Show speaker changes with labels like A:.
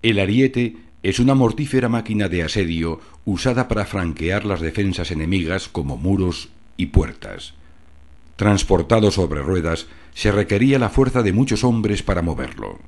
A: El ariete es una mortífera máquina de asedio usada para franquear las defensas enemigas como muros y puertas. Transportado sobre ruedas, se requería la fuerza de muchos hombres para moverlo.